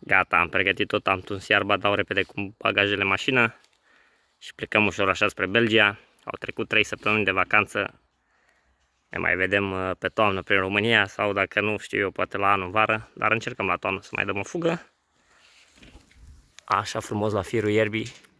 Gata, am pregătit tot, am tuns iarba, dau repede cu bagajele în mașină și plecăm ușor așa spre Belgia. Au trecut 3 săptămâni de vacanță, ne mai vedem uh, pe toamnă prin România sau dacă nu, știu eu, poate la anul vară, dar încercăm la toamnă să mai dăm o fugă. Așa frumos la firul ierbii,